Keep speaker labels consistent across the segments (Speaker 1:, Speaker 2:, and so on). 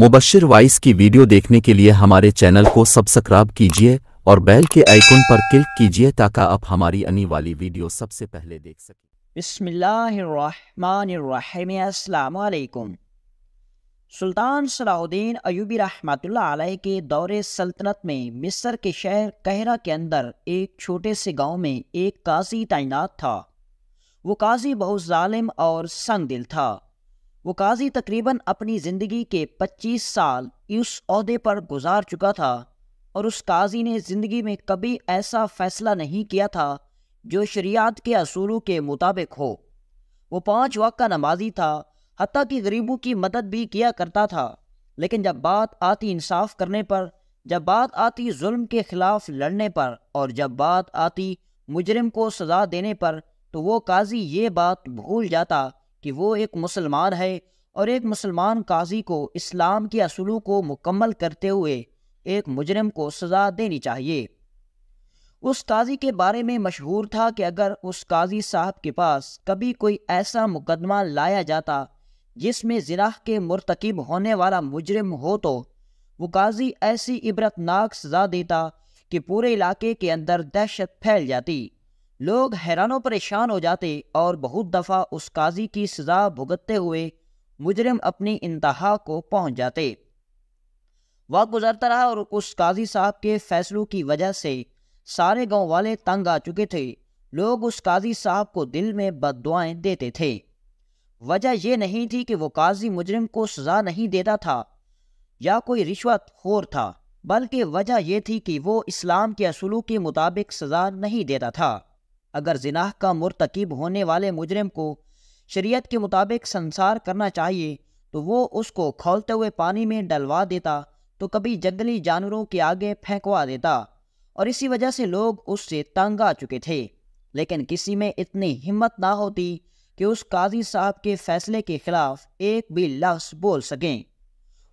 Speaker 1: Mubashar vice की video देखने के लिए हमारे चैनल को सब्सक्राइब कीजिए और बेल के आइकन पर क्लिक कीजिए ताकि आप हमारी आने वाली वीडियो सबसे पहले देख सकें बिस्मिल्लाम सुल्तान सलाउद्दीन अयूबी रहमतुल्लाह अलैह के दौरे सल्तनत में मिस्र के शहर कहरा के अंदर एक छोटे से गांव में एक काजी तैनात था वो काजी बहुत ालिम और संग दिल था वो काजी तकरीबन अपनी ज़िंदगी के 25 साल इस अहदे पर गुजार चुका था और उस काजी ने ज़िंदगी में कभी ऐसा फ़ैसला नहीं किया था जो शरियात के असूलों के मुताबिक हो वो पाँच वक्त का नमाजी था हती कि गरीबों की मदद भी किया करता था लेकिन जब बात आती इंसाफ करने पर जब बात आती जुल्म के ख़िलाफ़ लड़ने पर और जब बात आती मुजरिम को सज़ा देने पर तो वो काजी ये बात भूल जाता कि वो एक मुसलमान है और एक मुसलमान काजी को इस्लाम के असूलों को मुकम्मल करते हुए एक मुजरम को सज़ा देनी चाहिए उस काजी के बारे में मशहूर था कि अगर उस काजी साहब के पास कभी कोई ऐसा मुकदमा लाया जाता जिसमें ज़िला के मरतकब होने वाला मुजरम हो तो वो काजी ऐसी इबरतनाक सज़ा देता कि पूरे इलाके के अंदर दहशत फैल जाती लोग हैरानों परेशान हो जाते और बहुत दफ़ा उस काजी की सज़ा भुगतते हुए मुजरिम अपनी इंतहा को पहुंच जाते वक्त गुजरता रहा और उस काजी साहब के फैसलों की वजह से सारे गांव वाले तंग आ चुके थे लोग उस काजी साहब को दिल में बददुआएं देते थे वजह यह नहीं थी कि वो काजी मुजरिम को सज़ा नहीं देता था या कोई रिश्वत खोर था बल्कि वजह यह थी कि वो इस्लाम के असूलों के मुताबिक सज़ा नहीं देता था अगर जनाह का मुरतकब होने वाले मुजरम को शरीयत के मुताबिक संसार करना चाहिए तो वो उसको खोलते हुए पानी में डलवा देता तो कभी जंगली जानवरों के आगे फेंकवा देता और इसी वजह से लोग उससे तंग आ चुके थे लेकिन किसी में इतनी हिम्मत ना होती कि उस काजी साहब के फैसले के खिलाफ एक भी लफ्स बोल सकें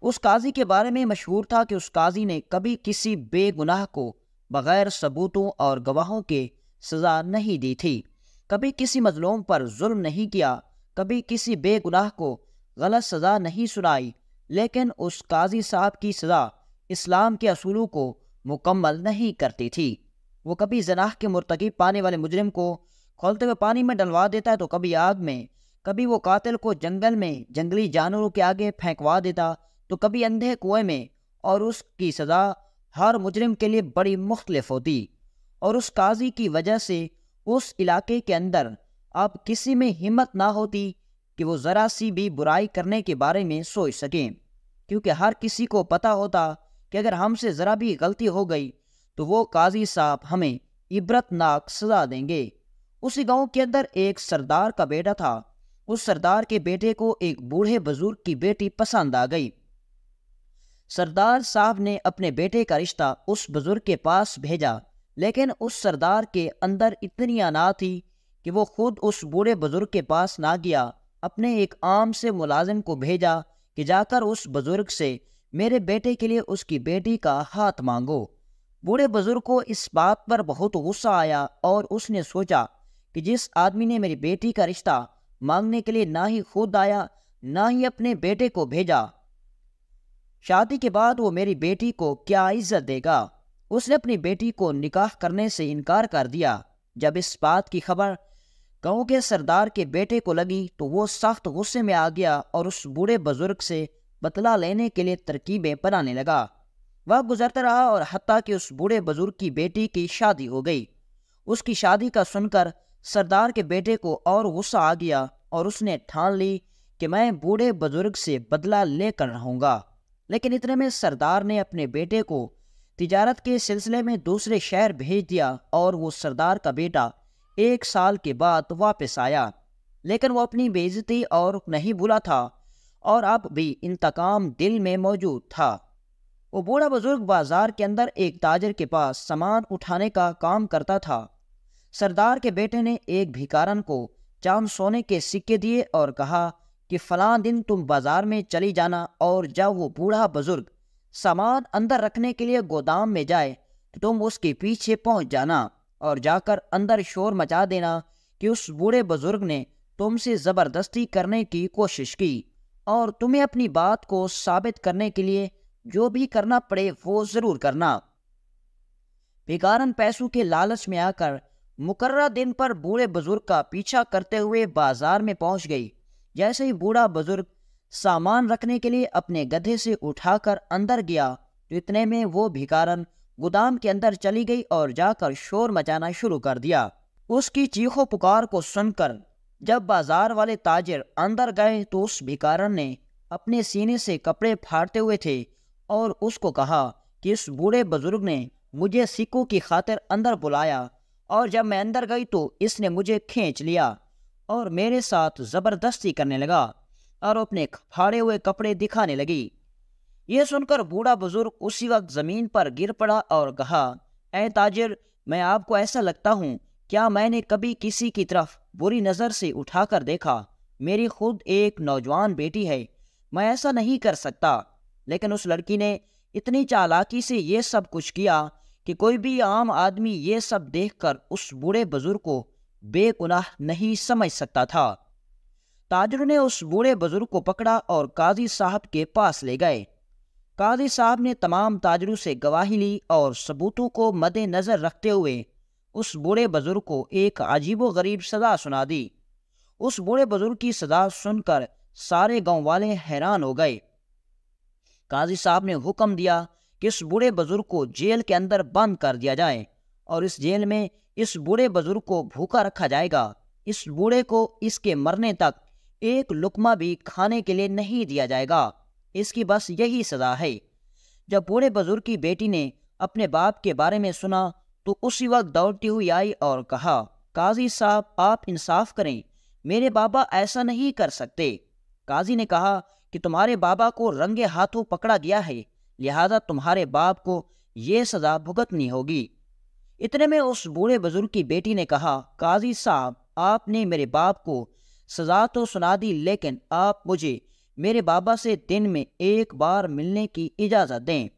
Speaker 1: उस काजी के बारे में मशहूर था कि उस काजी ने कभी किसी बेगुनाह को बग़ैर सबूतों और गवाहों के सज़ा नहीं दी थी कभी किसी मजलूम पर जुल्म नहीं किया कभी किसी बेगुनाह को गलत सज़ा नहीं सुनाई लेकिन उस काजी साहब की सज़ा इस्लाम के असूलों को मुकम्मल नहीं करती थी वो कभी जनाह के मुर्तकब पाने वाले मुजरम को खोलते हुए पानी में डलवा देता तो कभी आग में कभी वो कातिल को जंगल में जंगली जानवरों के आगे फेंकवा देता तो कभी अंधे कुएं में और उसकी सज़ा हर मुजरम के लिए बड़ी मुख्तलफ होती और उस काजी की वजह से उस इलाके के अंदर अब किसी में हिम्मत ना होती कि वो ज़रा सी भी बुराई करने के बारे में सोच सकें क्योंकि हर किसी को पता होता कि अगर हमसे ज़रा भी गलती हो गई तो वो काजी साहब हमें इबरतनाक सजा देंगे उसी गांव के अंदर एक सरदार का बेटा था उस सरदार के बेटे को एक बूढ़े बुजुर्ग की बेटी पसंद आ गई सरदार साहब ने अपने बेटे का रिश्ता उस बुजुर्ग के पास भेजा लेकिन उस सरदार के अंदर इतनी अना थी कि वो खुद उस बूढ़े बुज़ुर्ग के पास ना गया अपने एक आम से मुलाजिम को भेजा कि जाकर उस बुज़ुर्ग से मेरे बेटे के लिए उसकी बेटी का हाथ मांगो बूढ़े बुज़ुर्ग को इस बात पर बहुत गुस्सा आया और उसने सोचा कि जिस आदमी ने मेरी बेटी का रिश्ता मांगने के लिए ना ही खुद आया ना ही अपने बेटे को भेजा शादी के बाद वो मेरी बेटी को क्या इज्जत देगा उसने अपनी बेटी को निकाह करने से इनकार कर दिया जब इस बात की खबर गांव के सरदार के बेटे को लगी तो वो सख्त गुस्से में आ गया और उस बूढ़े बुजुर्ग से बतला लेने के लिए तरकीबें बनाने लगा वह गुजरता रहा और हती कि उस बूढ़े बुजुर्ग की बेटी की शादी हो गई उसकी शादी का सुनकर सरदार के बेटे को और गुस्सा आ गया और उसने ठान ली कि मैं बूढ़े बुजुर्ग से बदला लेकर रहूँगा लेकिन इतने में सरदार ने अपने बेटे को तिजारत के सिलसिले में दूसरे शहर भेज दिया और वो सरदार का बेटा एक साल के बाद वापस आया लेकिन वो अपनी बेइज्जती और नहीं भूला था और अब भी इंतकाम दिल में मौजूद था वो बूढ़ा बुजुर्ग बाजार के अंदर एक ताजर के पास सामान उठाने का काम करता था सरदार के बेटे ने एक भिकारन को चांद सोने के सिक्के दिए और कहा कि फलां दिन तुम बाजार में चली जाना और जब वो बूढ़ा बुजुर्ग सामान अंदर रखने के लिए गोदाम में जाए तो तुम उसके पीछे पहुंच जाना और जाकर अंदर शोर मचा देना कि उस बूढ़े बुजुर्ग ने तुमसे ज़बरदस्ती करने की कोशिश की और तुम्हें अपनी बात को साबित करने के लिए जो भी करना पड़े वो ज़रूर करना बेकारन पैसों के लालच में आकर मुकर्रा दिन पर बूढ़े बुजुर्ग का पीछा करते हुए बाजार में पहुंच गई जैसे ही बूढ़ा बुजुर्ग सामान रखने के लिए अपने गधे से उठाकर अंदर गया तो इतने में वो भिकारन गोदाम के अंदर चली गई और जाकर शोर मचाना शुरू कर दिया उसकी चीखों पुकार को सुनकर जब बाजार वाले ताजिर अंदर गए तो उस भिकारन ने अपने सीने से कपड़े फाड़ते हुए थे और उसको कहा कि इस बूढ़े बुजुर्ग ने मुझे सिक्कों की खातिर अंदर बुलाया और जब मैं अंदर गई तो इसने मुझे खींच लिया और मेरे साथ ज़बरदस्ती करने लगा और अपने फाड़े हुए कपड़े दिखाने लगी यह सुनकर बूढ़ा बुजुर्ग उसी वक्त जमीन पर गिर पड़ा और कहा ऐ ताजिर मैं आपको ऐसा लगता हूँ क्या मैंने कभी किसी की तरफ बुरी नज़र से उठाकर देखा मेरी खुद एक नौजवान बेटी है मैं ऐसा नहीं कर सकता लेकिन उस लड़की ने इतनी चालाकी से ये सब कुछ किया कि कोई भी आम आदमी ये सब देखकर उस बूढ़े बुजुर्ग को बेगुनाह नहीं समझ सकता था ताजर ने उस बूढ़े बुजुर्ग को पकड़ा और काजी साहब के पास ले गए काजी साहब ने तमाम ताजरों से गवाही ली और सबूतों को मद्देनज़र रखते हुए उस बूढ़े बुजुर्ग को एक अजीब गरीब सज़ा सुना दी उस बूढ़े बुजुर्ग की सज़ा सुनकर सारे गांव वाले हैरान हो गए काजी साहब ने हुक्म दिया कि इस बूढ़े बुजुर्ग को जेल के अंदर बंद कर दिया जाए और इस जेल में इस बूढ़े बुजुर्ग को भूखा रखा जाएगा इस बूढ़े को इसके मरने तक एक लुकमा भी खाने के लिए नहीं दिया जाएगा इसकी बस यही सज़ा है जब बूढ़े बुजुर्ग की बेटी ने अपने बाप के बारे में सुना तो उसी वक्त दौड़ती हुई आई और कहा काजी साहब आप इंसाफ करें मेरे बाबा ऐसा नहीं कर सकते काजी ने कहा कि तुम्हारे बाबा को रंगे हाथों पकड़ा गया है लिहाजा तुम्हारे बाप को ये सज़ा भुगतनी होगी इतने में उस बूढ़े बुजुर्ग की बेटी ने कहा काजी साहब आपने मेरे बाप को सज़ा तो सुना दी लेकिन आप मुझे मेरे बाबा से दिन में एक बार मिलने की इजाज़त दें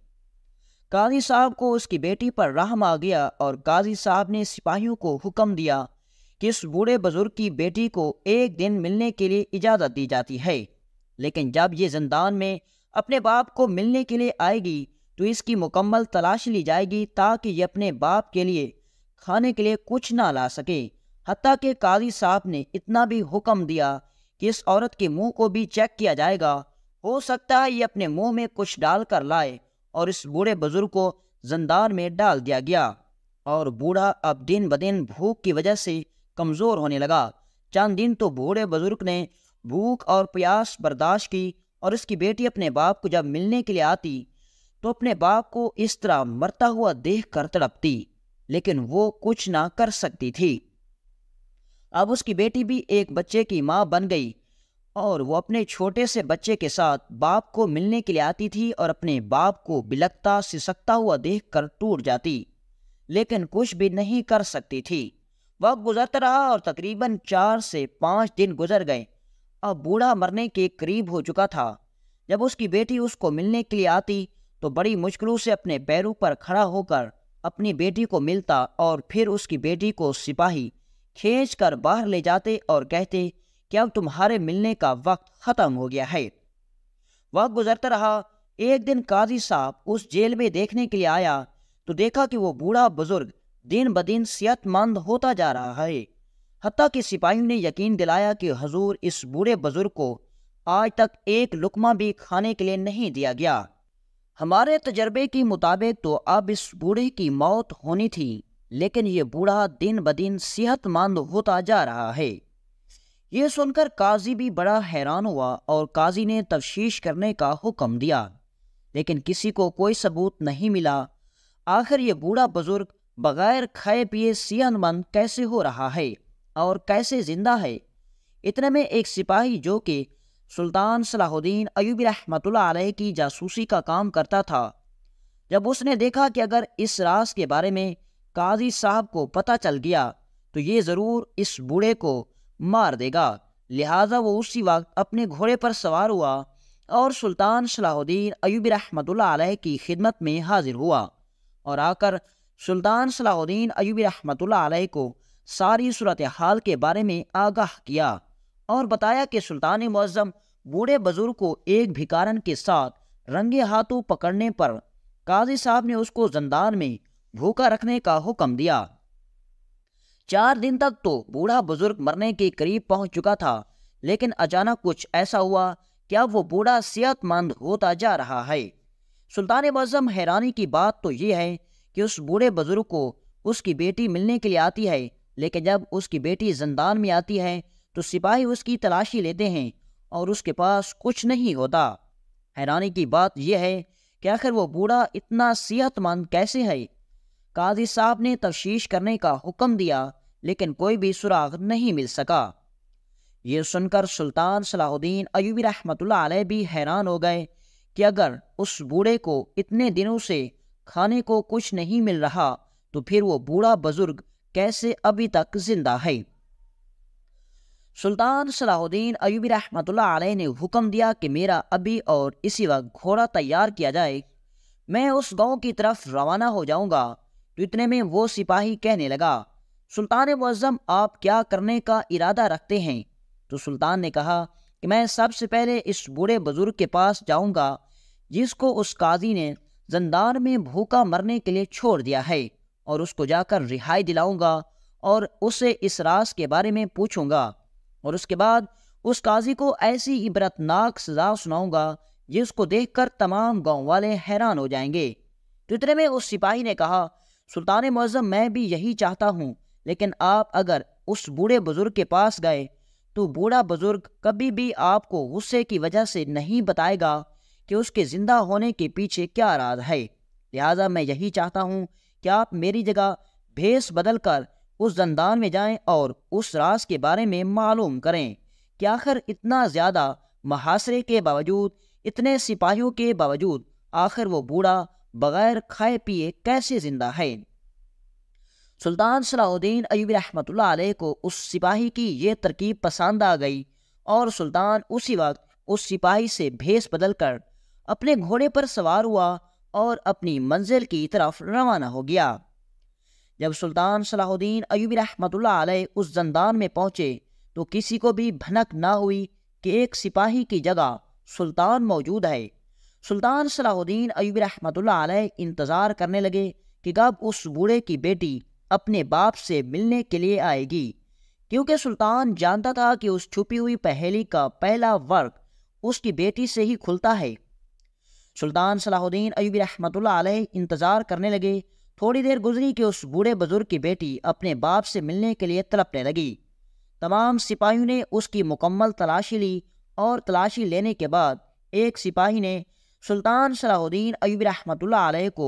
Speaker 1: काजी साहब को उसकी बेटी पर रहम आ गया और काजी साहब ने सिपाहियों को हुक्म दिया कि इस बूढ़े बुज़ुर्ग की बेटी को एक दिन मिलने के लिए इजाज़त दी जाती है लेकिन जब ये जिंदान में अपने बाप को मिलने के लिए आएगी तो इसकी मुकम्मल तलाश ली जाएगी ताकि ये अपने बाप के लिए खाने के लिए कुछ ना ला सके हती के काजी साहब ने इतना भी हुक्म दिया कि इस औरत के मुंह को भी चेक किया जाएगा हो सकता है ये अपने मुंह में कुछ डाल कर लाए और इस बूढ़े बुजुर्ग को जंदार में डाल दिया गया और बूढ़ा अब दिन ब दिन भूख की वजह से कमज़ोर होने लगा चंद दिन तो बूढ़े बुजुर्ग ने भूख और प्यास बर्दाश्त की और इसकी बेटी अपने बाप को जब मिलने के लिए आती तो अपने बाप को इस तरह मरता हुआ देख कर तड़पती लेकिन वो कुछ ना कर सकती थी अब उसकी बेटी भी एक बच्चे की माँ बन गई और वो अपने छोटे से बच्चे के साथ बाप को मिलने के लिए आती थी और अपने बाप को बिलकता सिसकता हुआ देख कर टूट जाती लेकिन कुछ भी नहीं कर सकती थी वक्त गुजरता रहा और तकरीबन चार से पाँच दिन गुजर गए अब बूढ़ा मरने के करीब हो चुका था जब उसकी बेटी उसको मिलने के लिए आती तो बड़ी मुश्किलों से अपने पैरों पर खड़ा होकर अपनी बेटी को मिलता और फिर उसकी बेटी को सिपाही खींच कर बाहर ले जाते और कहते कि अब तुम्हारे मिलने का वक्त ख़त्म हो गया है वक्त गुजरता रहा एक दिन काजी साहब उस जेल में देखने के लिए आया तो देखा कि वो बूढ़ा बुजुर्ग दिन ब दिन सेहतमंद होता जा रहा है हती कि सिपाहियों ने यकीन दिलाया कि हजूर इस बूढ़े बुजुर्ग को आज तक एक लुकमा भी खाने के लिए नहीं दिया गया हमारे तजर्बे के मुताबिक तो अब इस बूढ़े की मौत होनी थी लेकिन ये बूढ़ा दिन ब दिन सेहतमंद होता जा रहा है ये सुनकर काजी भी बड़ा हैरान हुआ और काजी ने तफशीश करने का हुक्म दिया लेकिन किसी को कोई सबूत नहीं मिला आखिर ये बूढ़ा बुजुर्ग बगैर खाए पिए सेहतमंद कैसे हो रहा है और कैसे जिंदा है इतने में एक सिपाही जो कि सुल्तान सलाहुद्दीन अयूबी रहमत की जासूसी का काम करता था जब उसने देखा कि अगर इस रास के बारे में काजी साहब को पता चल गया तो ये ज़रूर इस बूढ़े को मार देगा लिहाजा वो उसी वक्त अपने घोड़े पर सवार हुआ और सुल्तान सलाहुद्दीन अयूब रहमतुल्लाह की खिदमत में हाजिर हुआ और आकर सुल्तान सलाहुद्दीन अयूब रहमतुल्लाह को सारी सूरत हाल के बारे में आगाह किया और बताया कि सुल्तान मज़म बूढ़े बुजुर्ग को एक भिकारन के साथ रंगे हाथों पकड़ने पर काजी साहब ने उसको जंदार में भूखा रखने का हुक्म दिया चार दिन तक तो बूढ़ा बुजुर्ग मरने के करीब पहुंच चुका था लेकिन अचानक कुछ ऐसा हुआ कि अब वो बूढ़ा सेहतमंद होता जा रहा है सुल्तान मज़म हैरानी की बात तो ये है कि उस बूढ़े बुजुर्ग को उसकी बेटी मिलने के लिए आती है लेकिन जब उसकी बेटी जिंदान में आती है तो सिपाही उसकी तलाशी लेते हैं और उसके पास कुछ नहीं होता हैरानी की बात यह है कि आखिर वो बूढ़ा इतना सेहतमंद कैसे है काजी साहब ने तफ्शीश करने का हुक्म दिया लेकिन कोई भी सुराग नहीं मिल सका ये सुनकर सुल्तान सलाहुद्दीन अयूबी रहमत भी हैरान हो गए कि अगर उस बूढ़े को इतने दिनों से खाने को कुछ नहीं मिल रहा तो फिर वो बूढ़ा बुजुर्ग कैसे अभी तक जिंदा है सुल्तान सलाहुद्दीन अयूबी रहमत अलैह ने हुक्म दिया कि मेरा अभी और इसी वक्त घोड़ा तैयार किया जाए मैं उस गांव की तरफ रवाना हो जाऊंगा तो इतने में वो सिपाही कहने लगा सुल्तान मुज़म आप क्या करने का इरादा रखते हैं तो सुल्तान ने कहा कि मैं सबसे पहले इस बूढ़े बुज़ुर्ग के पास जाऊंगा जिसको उस काजी ने जंदार में भूखा मरने के लिए छोड़ दिया है और उसको जाकर रिहाई दिलाऊंगा और उससे इस रास के बारे में पूछूंगा और उसके बाद उस काजी को ऐसी इबरतनाक सजा सुनाऊंगा जिसको देखकर तमाम गांव वाले हैरान हो जाएंगे तो इतने में उस सिपाही ने कहा सुल्तान मज़म मैं भी यही चाहता हूँ लेकिन आप अगर उस बूढ़े बुज़ुर्ग के पास गए तो बूढ़ा बुज़ुर्ग कभी भी आपको गुस्से की वजह से नहीं बताएगा कि उसके ज़िंदा होने के पीछे क्या राज है लिहाजा मैं यही चाहता हूँ कि आप मेरी जगह भेस बदल कर उस जंदान में जाएं और उस राज के बारे में मालूम करें कि आखिर इतना ज़्यादा महासरे के बावजूद इतने सिपाहियों के बावजूद आखिर वो बूढ़ा बगैर खाए पिए कैसे जिंदा है सुल्तान सलाउद्दीन अयूबी रहमत को उस सिपाही की ये तरकीब पसंद आ गई और सुल्तान उसी वक्त उस सिपाही से भेस बदल कर अपने घोड़े पर सवार हुआ और अपनी मंजिल की तरफ रवाना हो गया जब सुल्तान सलाहुद्दीन अयूब रहमत उस जंदान में पहुंचे तो किसी को भी भनक ना हुई कि एक सिपाही की जगह सुल्तान मौजूद है सुल्तान सलाहुद्दीन अयूब रहमतुल्लाह इंतज़ार करने लगे कि कब उस बूढ़े की बेटी अपने बाप से मिलने के लिए आएगी क्योंकि सुल्तान जानता था कि उस छुपी हुई पहेली का पहला वर्क उसकी बेटी से ही खुलता है सुल्तान सलाहुद्दीन अयूबी रहमतुल्लाह इंतज़ार करने लगे थोड़ी देर गुजरी कि उस बूढ़े बुजुर्ग की बेटी अपने बाप से मिलने के लिए तलपने लगी तमाम सिपाहियों ने उसकी मुकम्मल तलाशी ली और तलाशी लेने के बाद एक सिपाही ने सुल्तान सलाहुद्दीन अयूबी रहमतुल्ला आलह को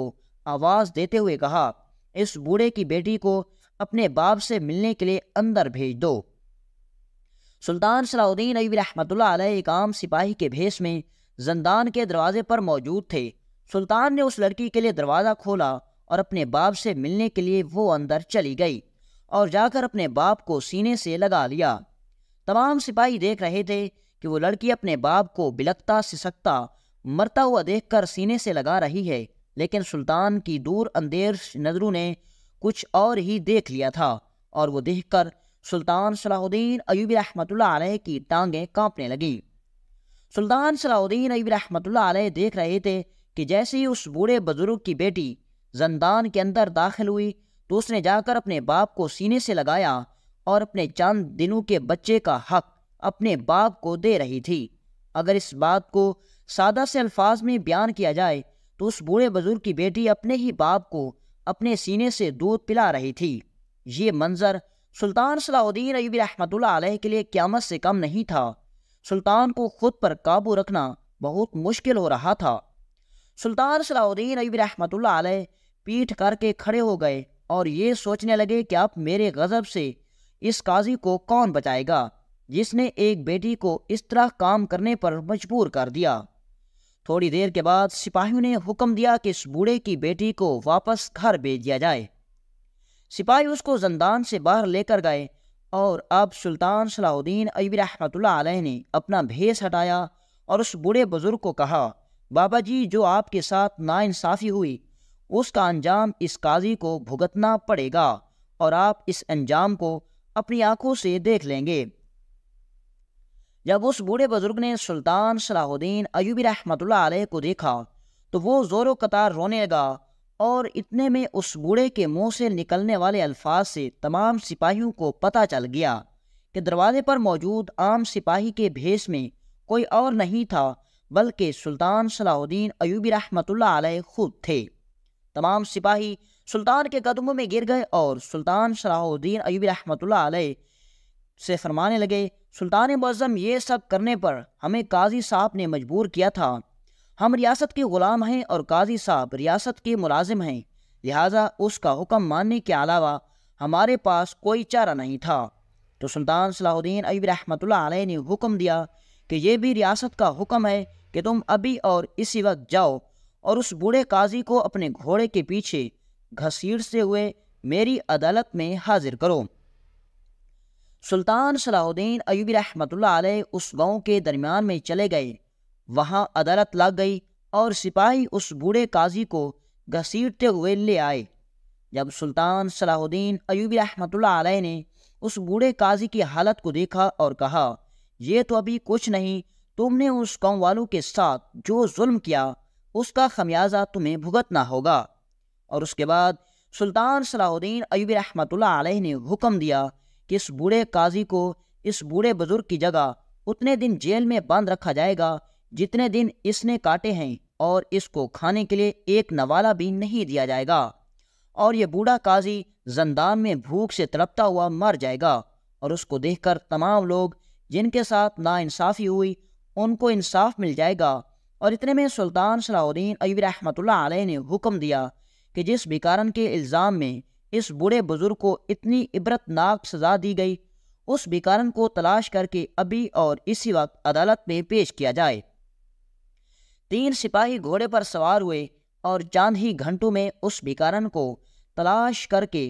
Speaker 1: आवाज़ देते हुए कहा इस बूढ़े की बेटी को अपने बाप से मिलने के लिए अंदर भेज दो सुल्तान सलाउद्दीन अयूबी रहमतुल्ला आलह एक आम सिपाही के भेष में जंदान के दरवाजे पर मौजूद थे सुल्तान ने उस लड़की के लिए दरवाज़ा खोला और अपने बाप से मिलने के लिए वो अंदर चली गई और जाकर अपने बाप को सीने से लगा लिया तमाम सिपाही देख रहे थे कि वो लड़की अपने बाप को बिलकता सिसकता मरता हुआ देखकर सीने से लगा रही है लेकिन सुल्तान की दूर अंधेर नजरों ने कुछ और ही देख लिया था और वो देखकर सुल्तान सलाहुद्दीन अयूब रहमत की टांगें कांपने लगीं सुल्तान सलाहुद्दीन अयूब रहमत देख रहे थे कि जैसे ही उस बूढ़े बुजुर्ग की बेटी जंदान के अंदर दाखिल हुई तो उसने जाकर अपने बाप को सीने से लगाया और अपने चंद दिनों के बच्चे का हक अपने बाप को दे रही थी अगर इस बात को सादा से अल्फाज में बयान किया जाए तो उस बूढ़े बुजुर्ग की बेटी अपने ही बाप को अपने सीने से दूध पिला रही थी ये मंज़र सुल्तान सलाउद्दीन अयूबी रहमत के लिए क्यामत से कम नहीं था सुल्तान को खुद पर काबू रखना बहुत मुश्किल हो रहा था सुल्तान सलाउद्दीन अयूबी रहमत पीठ करके खड़े हो गए और ये सोचने लगे कि अब मेरे गज़ब से इस काजी को कौन बचाएगा जिसने एक बेटी को इस तरह काम करने पर मजबूर कर दिया थोड़ी देर के बाद सिपाहियों ने हुक्म दिया कि इस बूढ़े की बेटी को वापस घर भेज दिया जाए सिपाही उसको जंदान से बाहर लेकर गए और अब सुल्तान सलाहुद्दीन अबी रहमत ने अपना भेस हटाया और उस बूढ़े बुज़ुर्ग को कहा बाबा जी जो आपके साथ नाइंसाफ़ी हुई उसका अंजाम इस काजी को भुगतना पड़ेगा और आप इस अंजाम को अपनी आंखों से देख लेंगे जब उस बूढ़े बुजुर्ग ने सुल्तान सलाहुद्दीन अयूबी रहमत को देखा तो वो ज़ोर कतार रोने लगा और इतने में उस बूढ़े के मुंह से निकलने वाले अल्फाज से तमाम सिपाहियों को पता चल गया कि दरवाजे पर मौजूद आम सिपाही के भेष में कोई और नहीं था बल्कि सुल्तान सलाहुद्दीन अयूबी रहमत अलैह खुद थे तमाम सिपाही सुल्तान के कदमों में गिर गए और सुल्तान सलाहुद्दीन अयूबी रहमतुल्लाह से फरमाने लगे सुल्तान मज़म ये सब करने पर हमें काजी साहब ने मजबूर किया था हम रियासत के ग़ुलाम हैं और काजी साहब रियासत के मुलाजिम हैं लिहाजा उसका हुक्म मानने के अलावा हमारे पास कोई चारा नहीं था तो सुल्तान सलाहुद्दीन अब रहमत ने हुक्म दिया कि यह भी रियासत का हुक्म है कि तुम अभी और इसी वक्त जाओ और उस बूढ़े काजी को अपने घोड़े के पीछे घसीट से हुए मेरी अदालत में हाजिर करो सुल्तान सलाउद्दीन अयूबी रहमत उस गांव के दरमियान में चले गए वहां अदालत लग गई और सिपाही उस बूढ़े काजी को घसीटते हुए ले आए जब सुल्तान सलाहुद्दीन अयूबी रहमत ने उस बूढ़े काजी की हालत को देखा और कहा यह तो अभी कुछ नहीं तुमने उस गाँव वालों के साथ जो जुल्म किया उसका खमियाजा तुम्हें भुगतना होगा और उसके बाद सुल्तान सलाहुद्दीन अयूब रहमत ने हुक्म दिया कि इस बूढ़े काजी को इस बूढ़े बुजुर्ग की जगह उतने दिन जेल में बंद रखा जाएगा जितने दिन इसने काटे हैं और इसको खाने के लिए एक नवाला भी नहीं दिया जाएगा और ये बूढ़ा काजी जंदान में भूख से तड़पता हुआ मर जाएगा और उसको देखकर तमाम लोग जिनके साथ नाइंसाफ़ी हुई उनको इंसाफ मिल जाएगा और इतने में सुल्तान सलाउद्दीन अबी रहमत ने हुक्म दिया कि जिस भिकारन के इल्ज़ाम में इस बूढ़े बुजुर्ग को इतनी इबरतनाक सजा दी गई उस भिकारन को तलाश करके अभी और इसी वक्त अदालत में पेश किया जाए तीन सिपाही घोड़े पर सवार हुए और चांद ही घंटों में उस भिकारन को तलाश करके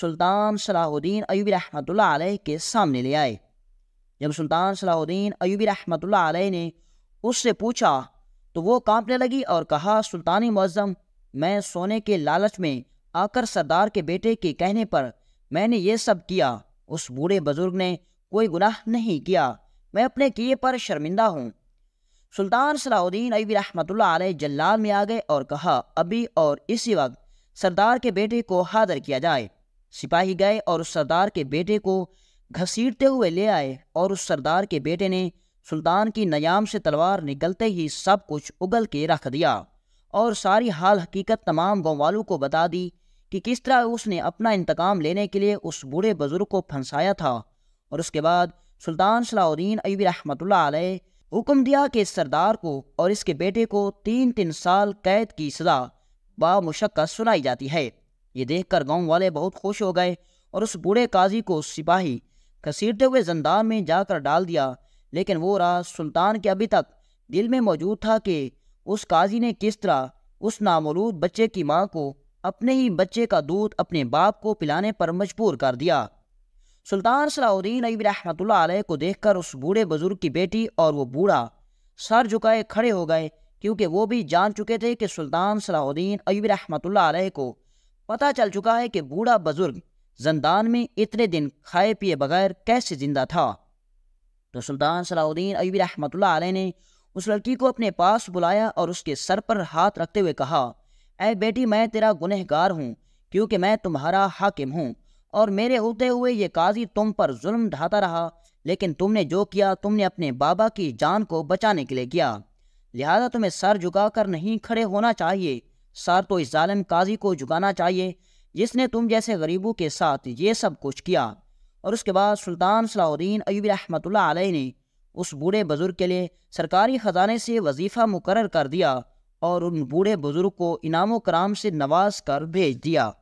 Speaker 1: सुल्तान सलाहुद्दीन अयूबी रहमतुल्लाह आलह के सामने ले आए जब सुल्तान सलाहुद्दीन अयूबी रहमतुल्लाह आलह ने उससे पूछा तो वो कांपने लगी और कहा सुल्तानी मज़म मैं सोने के लालच में आकर सरदार के बेटे के कहने पर मैंने ये सब किया उस बूढ़े बुजुर्ग ने कोई गुनाह नहीं किया मैं अपने किए पर शर्मिंदा हूँ सुल्तान सलाउद्दीन अबी रहमत जल्लाल में आ गए और कहा अभी और इसी वक्त सरदार के बेटे को हाजिर किया जाए सिपाही गए और उस सरदार के बेटे को घसीटते हुए ले आए और उस सरदार के बेटे ने सुल्तान की नयाम से तलवार निकलते ही सब कुछ उगल के रख दिया और सारी हाल हकीकत तमाम गाँव वालों को बता दी कि किस तरह उसने अपना इंतकाम लेने के लिए उस बूढ़े बुज़ुर्ग को फंसाया था और उसके बाद सुल्तान सलाउद्दीन अयूब रहमत हुक्म दिया कि इस सरदार को और इसके बेटे को तीन तीन साल कैद की सज़ा बामुशक्क़त सुनाई जाती है ये देखकर गांव वाले बहुत खुश हो गए और उस बूढ़े काजी को सिपाही घसीटते हुए जंदान में जाकर डाल दिया लेकिन वो राह सुल्तान के अभी तक दिल में मौजूद था कि उस काजी ने किस तरह उस नामूद बच्चे की माँ को अपने ही बच्चे का दूध अपने बाप को पिलाने पर मजबूर कर दिया सुल्तान सलाउद्दीन अब रहमत को देखकर उस बूढ़े बुजुर्ग की बेटी और वो बूढ़ा सर झुकाए खड़े हो गए क्योंकि वो भी जान चुके थे कि सुल्तान सलाउद्दीन अयूब रहमत को पता चल चुका है कि बूढ़ा बुजुर्ग जंदान में इतने दिन खाए पिए बगैर कैसे जिंदा था तो सुल्तान सलाउद्दीन अयूब रहमत ने उस लड़की को अपने पास बुलाया और उसके सर पर हाथ रखते हुए कहा ऐ बेटी मैं तेरा गुनहगार हूँ क्योंकि मैं तुम्हारा हाकिम हूँ और मेरे होते हुए ये काजी तुम पर जुल्म ढाता रहा लेकिन तुमने जो किया तुमने अपने बाबा की जान को बचाने के लिए किया लिहाजा तुम्हें सर झुकाकर नहीं खड़े होना चाहिए सर तो इस जालिम काजी को झुकाना चाहिए जिसने तुम जैसे गरीबों के साथ ये सब कुछ किया और उसके बाद सुल्तान सलाउद्दीन अयूब रहमत ने उस बूढ़े बुज़ुर्ग के लिए सरकारी ख़जाने से वजीफ़ा मुकर कर दिया और उन बूढ़े बुजुर्ग को इनाम कराम से नवाज कर भेज दिया